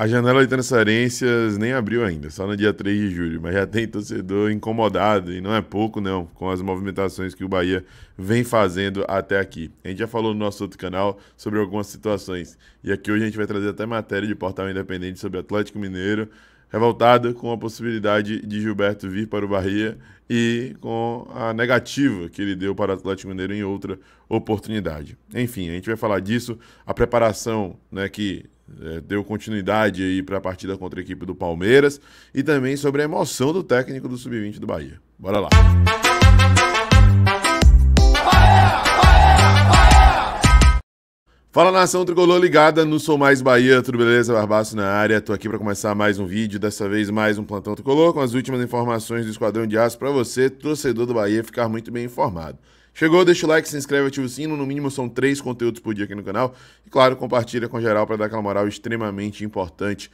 A janela de transferências nem abriu ainda, só no dia 3 de julho, mas já tem torcedor incomodado, e não é pouco não, com as movimentações que o Bahia vem fazendo até aqui. A gente já falou no nosso outro canal sobre algumas situações, e aqui hoje a gente vai trazer até matéria de portal independente sobre Atlético Mineiro, revoltado com a possibilidade de Gilberto vir para o Bahia e com a negativa que ele deu para o Atlético Mineiro em outra oportunidade. Enfim, a gente vai falar disso, a preparação né, que é, deu continuidade aí para a partida contra a equipe do Palmeiras e também sobre a emoção do técnico do Sub-20 do Bahia. Bora lá. Fala nação tricolor ligada no Sou Mais Bahia, tudo beleza? Barbaço na área, tô aqui para começar mais um vídeo, dessa vez mais um plantão tricolor com as últimas informações do Esquadrão de Aço para você, torcedor do Bahia, ficar muito bem informado. Chegou, deixa o like, se inscreve, ativa o sino. No mínimo são três conteúdos por dia aqui no canal. E claro, compartilha com geral para dar aquela moral extremamente importante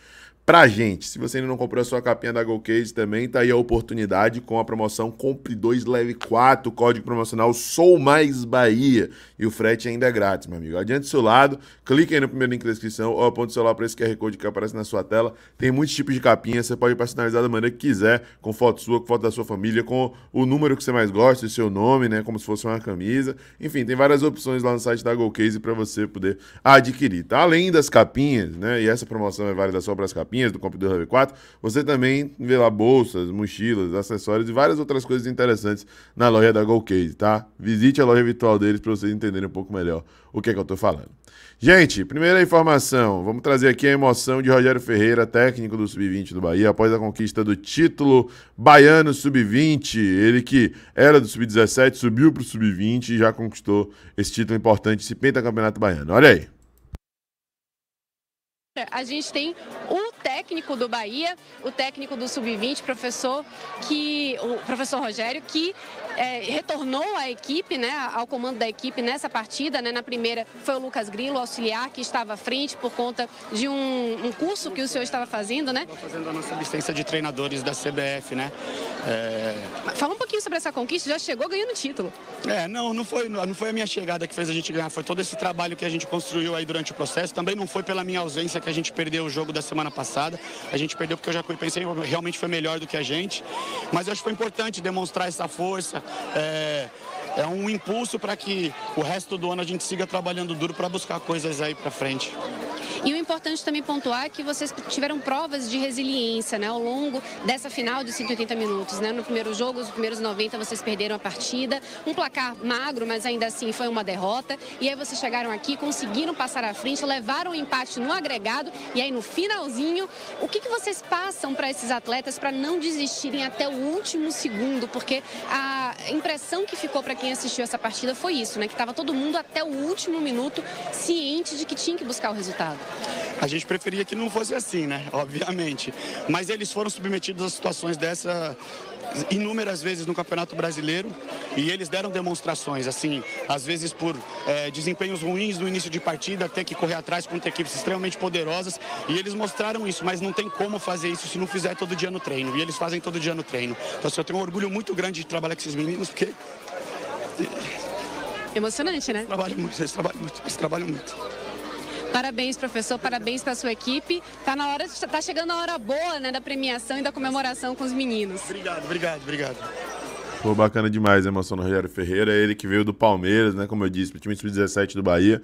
pra gente. Se você ainda não comprou a sua capinha da GoCase também, tá aí a oportunidade com a promoção Compre 2 Leve 4, código promocional Sou Mais Bahia. E o frete ainda é grátis, meu amigo. Adiante do seu lado, clique aí no primeiro link da descrição ou aponte o celular para esse QR Code que aparece na sua tela. Tem muitos tipos de capinha, você pode personalizar da maneira que quiser, com foto sua, com foto da sua família, com o número que você mais gosta, o seu nome, né, como se fosse uma camisa. Enfim, tem várias opções lá no site da GoCase para você poder adquirir, tá? Além das capinhas, né, e essa promoção é válida só para as capinhas, capinhas do computador Hub 4, você também vê lá bolsas, mochilas, acessórios e várias outras coisas interessantes na loja da GoCase, tá? Visite a loja virtual deles para vocês entenderem um pouco melhor o que é que eu estou falando. Gente, primeira informação, vamos trazer aqui a emoção de Rogério Ferreira, técnico do Sub-20 do Bahia, após a conquista do título baiano Sub-20. Ele que era do Sub-17, subiu para o Sub-20 e já conquistou esse título importante, esse pentacampeonato baiano. Olha aí. É, a gente tem um técnico do Bahia, o técnico do Sub-20, professor que o professor Rogério, que é, retornou à equipe, né, ao comando da equipe nessa partida. Né, na primeira foi o Lucas Grilo, auxiliar, que estava à frente por conta de um, um curso que o senhor estava fazendo, né? Estou fazendo a nossa licença de treinadores da CBF, né? É... Fala um pouquinho sobre essa conquista, já chegou ganhando título. É, não, não foi, não foi a minha chegada que fez a gente ganhar, foi todo esse trabalho que a gente construiu aí durante o processo. Também não foi pela minha ausência que a gente perdeu o jogo da semana passada. A gente perdeu porque eu já Jacuipense realmente foi melhor do que a gente. Mas eu acho que foi importante demonstrar essa força, é, é um impulso para que o resto do ano a gente siga trabalhando duro para buscar coisas aí para frente. E o importante também pontuar é que vocês tiveram provas de resiliência né, ao longo dessa final de 180 minutos. Né? No primeiro jogo, os primeiros 90, vocês perderam a partida. Um placar magro, mas ainda assim foi uma derrota. E aí vocês chegaram aqui, conseguiram passar à frente, levaram o um empate no agregado. E aí no finalzinho, o que, que vocês passam para esses atletas para não desistirem até o último segundo? Porque a impressão que ficou para quem assistiu essa partida foi isso, né? Que estava todo mundo até o último minuto ciente de que tinha que buscar o resultado. A gente preferia que não fosse assim, né? Obviamente. Mas eles foram submetidos a situações dessa inúmeras vezes no Campeonato Brasileiro e eles deram demonstrações, assim, às vezes por é, desempenhos ruins no início de partida, ter que correr atrás contra equipes extremamente poderosas e eles mostraram isso, mas não tem como fazer isso se não fizer todo dia no treino e eles fazem todo dia no treino. Então, assim, eu tenho um orgulho muito grande de trabalhar com esses meninos porque. Emocionante, né? Eles trabalham muito, eles trabalham muito, eles trabalham muito. Parabéns, professor, parabéns para sua equipe. Tá na hora, tá chegando a hora boa, né, da premiação e da comemoração com os meninos. Obrigado, obrigado, obrigado. Pô, bacana demais a emoção do Rogério Ferreira, ele que veio do Palmeiras, né, como eu disse, pro time sub-17 do Bahia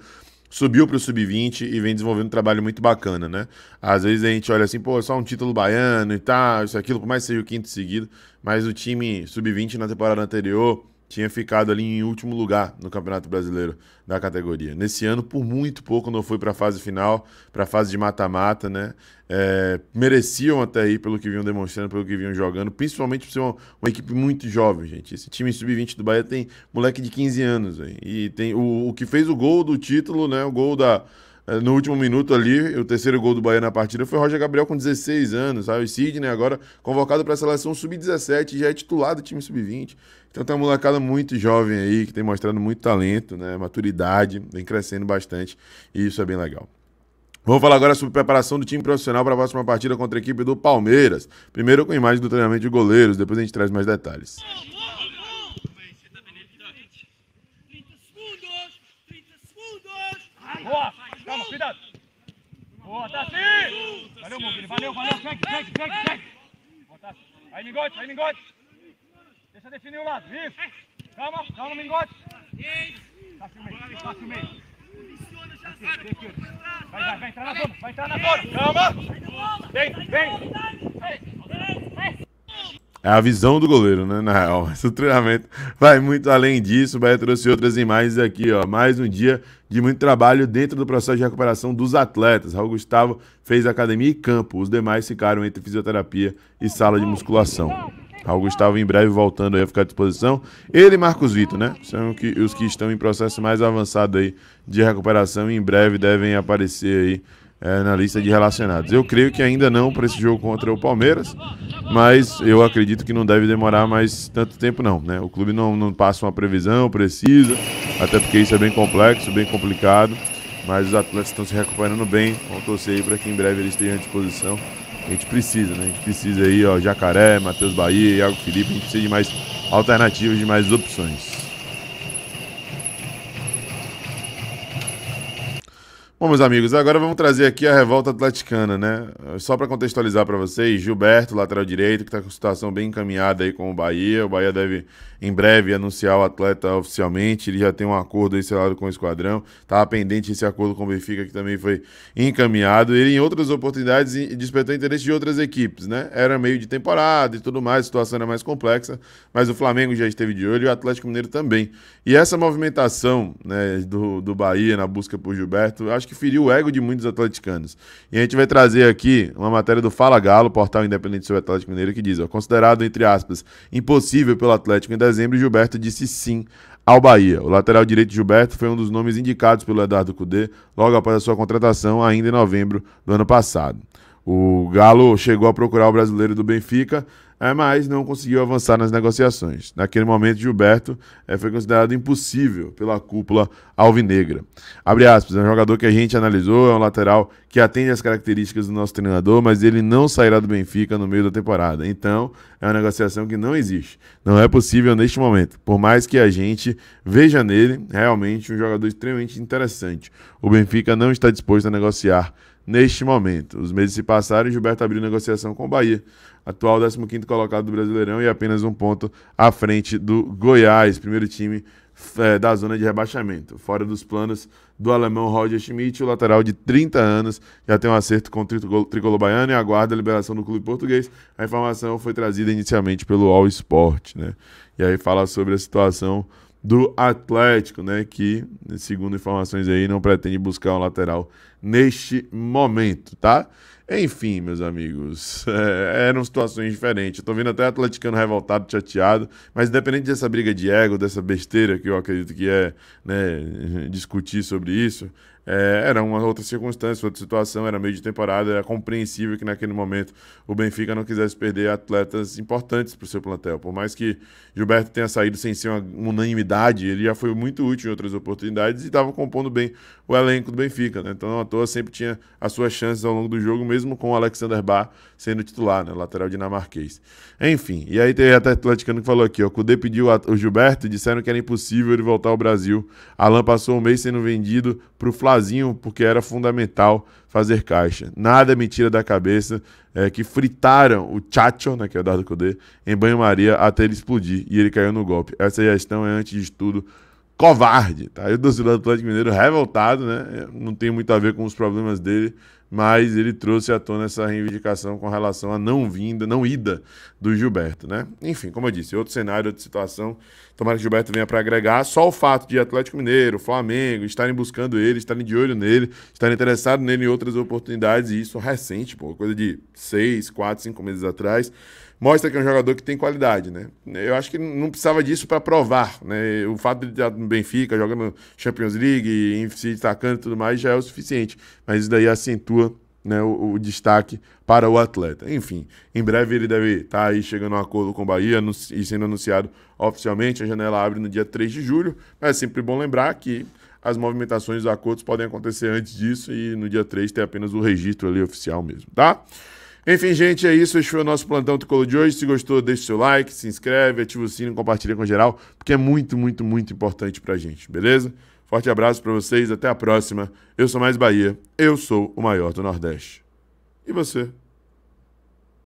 subiu para o sub-20 e vem desenvolvendo um trabalho muito bacana, né? Às vezes a gente olha assim, pô, só um título baiano e tal, isso aquilo, por mais que seja o quinto seguido, mas o time sub-20 na temporada anterior tinha ficado ali em último lugar no Campeonato Brasileiro da categoria. Nesse ano, por muito pouco, não foi para a fase final, para a fase de mata-mata, né? É, mereciam até aí pelo que vinham demonstrando, pelo que vinham jogando, principalmente por ser uma, uma equipe muito jovem, gente. Esse time sub-20 do Bahia tem moleque de 15 anos, véio. e tem o, o que fez o gol do título, né? O gol da eh, no último minuto ali, o terceiro gol do Bahia na partida foi Roger Gabriel com 16 anos, sabe? O Sidney agora convocado para a seleção sub-17, já é titular do time sub-20. Então tem uma molecada muito jovem aí, que tem mostrando muito talento, né? Maturidade, vem crescendo bastante e isso é bem legal. Vamos falar agora sobre preparação do time profissional para a próxima partida contra a equipe do Palmeiras. Primeiro com imagem do treinamento de goleiros, depois a gente traz mais detalhes. Boa, assim! Valeu, meu filho. Valeu, valeu. Segue, segue, segue, segue. Boa, Tassi. Aí, mingote, aí, mingote. Deixa definir o lado. Isso. Calma, calma, mingote. Tassi tá o meio, Tassi tá o meio. Vai, vai, vai entrar na zona, vai entrar na zona. Calma. Vem, vem. Vem. É a visão do goleiro, né? Na real. esse treinamento vai muito além disso. O Bahia trouxe outras imagens aqui, ó. Mais um dia de muito trabalho dentro do processo de recuperação dos atletas. Raul Gustavo fez academia e campo. Os demais ficaram entre fisioterapia e sala de musculação. Raul Gustavo em breve voltando aí a ficar à disposição. Ele e Marcos Vitor, né? São os que estão em processo mais avançado aí de recuperação e em breve devem aparecer aí é, na lista de relacionados. Eu creio que ainda não para esse jogo contra o Palmeiras, mas eu acredito que não deve demorar mais tanto tempo não. Né? O clube não, não passa uma previsão precisa, até porque isso é bem complexo, bem complicado, mas os atletas estão se recuperando bem. Vamos torcer aí para que em breve eles estejam à disposição. A gente precisa, né? A gente precisa aí, ó, Jacaré, Matheus Bahia, Iago Felipe, a gente precisa de mais alternativas, de mais opções. Bom, meus amigos, agora vamos trazer aqui a revolta atleticana, né? Só para contextualizar para vocês, Gilberto, lateral direito, que está com situação bem encaminhada aí com o Bahia. O Bahia deve em breve anunciar o atleta oficialmente. Ele já tem um acordo aí selado com o esquadrão. Tava tá pendente esse acordo com o Benfica, que também foi encaminhado. Ele, em outras oportunidades, despertou interesse de outras equipes, né? Era meio de temporada e tudo mais, a situação era mais complexa, mas o Flamengo já esteve de olho e o Atlético Mineiro também. E essa movimentação né, do, do Bahia na busca por Gilberto, acho que que feriu o ego de muitos atleticanos. E a gente vai trazer aqui uma matéria do Fala Galo, portal independente sobre Atlético Mineiro, que diz, ó, considerado, entre aspas, impossível pelo Atlético em dezembro, Gilberto disse sim ao Bahia. O lateral direito Gilberto foi um dos nomes indicados pelo Eduardo Cudê logo após a sua contratação, ainda em novembro do ano passado. O Galo chegou a procurar o brasileiro do Benfica, é, mas não conseguiu avançar nas negociações. Naquele momento, Gilberto eh, foi considerado impossível pela cúpula alvinegra. Abre aspas, é um jogador que a gente analisou, é um lateral que atende às características do nosso treinador, mas ele não sairá do Benfica no meio da temporada. Então, é uma negociação que não existe. Não é possível neste momento, por mais que a gente veja nele realmente um jogador extremamente interessante. O Benfica não está disposto a negociar neste momento. Os meses se passaram e Gilberto abriu negociação com o Bahia, atual 15º colocado do Brasileirão e apenas um ponto à frente do Goiás, primeiro time é, da zona de rebaixamento. Fora dos planos do alemão Roger Schmidt, o lateral de 30 anos já tem um acerto com o tricolor baiano e aguarda a liberação do clube português. A informação foi trazida inicialmente pelo All Sport, né? E aí fala sobre a situação do Atlético, né? Que, segundo informações aí, não pretende buscar um lateral neste momento, tá? Enfim, meus amigos, é, eram situações diferentes. Eu tô vendo até atleticano revoltado, chateado, mas independente dessa briga de ego, dessa besteira que eu acredito que é, né, discutir sobre isso, é, era uma outra circunstância, outra situação, era meio de temporada, era compreensível que naquele momento o Benfica não quisesse perder atletas importantes para o seu plantel. Por mais que Gilberto tenha saído sem ser uma unanimidade, ele já foi muito útil em outras oportunidades e estava compondo bem o elenco do Benfica. Né? Então, à toa, sempre tinha as suas chances ao longo do jogo, mesmo com o Alexander Bar sendo titular, né? lateral dinamarquês. Enfim, e aí tem até Atleticano que falou aqui: ó, o Cudê pediu o Gilberto e disseram que era impossível ele voltar ao Brasil. Alain passou um mês sendo vendido para o Flamengo sozinho porque era fundamental fazer caixa. Nada me tira da cabeça é, que fritaram o Chacho, né, que é o Dardo Codê, em banho-maria até ele explodir e ele caiu no golpe. Essa gestão é, antes de tudo, covarde. Tá? Eu, torcedor do Atlético Mineiro, revoltado, né? não tem muito a ver com os problemas dele, mas ele trouxe à tona essa reivindicação com relação à não vinda, não ida do Gilberto, né? Enfim, como eu disse, outro cenário, outra situação. Tomara que o Gilberto venha para agregar. Só o fato de Atlético Mineiro, Flamengo estarem buscando ele, estarem de olho nele, estarem interessados nele em outras oportunidades, e isso recente, pô, coisa de seis, quatro, cinco meses atrás, mostra que é um jogador que tem qualidade, né? Eu acho que não precisava disso para provar, né? O fato de estar no Benfica, jogando Champions League, se destacando e tudo mais, já é o suficiente. Mas isso daí acentua né, o, o, destaque para o atleta. Enfim, em breve ele deve estar tá aí chegando a um acordo com o Bahia e sendo anunciado oficialmente. A janela abre no dia 3 de julho, mas é sempre bom lembrar que as movimentações dos acordos podem acontecer antes disso e no dia 3 ter apenas o registro ali oficial mesmo, tá? Enfim, gente, é isso. Esse foi o nosso plantão tricolor de hoje. Se gostou, deixa seu like, se inscreve, ativa o sino, compartilha com geral, porque é muito, muito, muito importante pra gente, beleza? Forte abraço para vocês, até a próxima. Eu sou mais Bahia, eu sou o maior do Nordeste. E você?